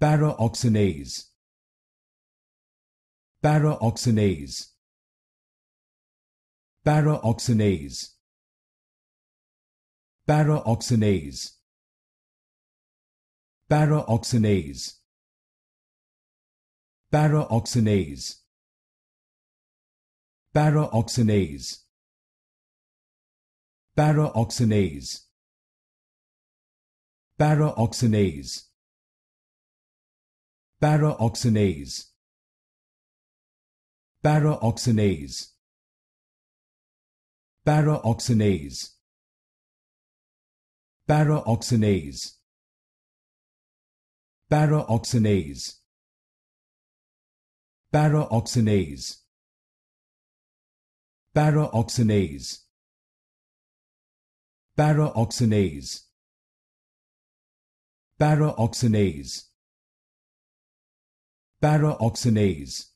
Paraoxinase. Paraoxinase. Paraoxinase. Paraoxinase. Paraoxinase. Paraoxinase. Paraoxinase. Paraoxinase. Paraoxinase. Paraoxinase. Paraoxinase. Paraoxinase. Paraoxinase. Paraoxinase. Paraoxinase. Paraoxinase. Paraoxinase. Paraoxinase. Para-oxidase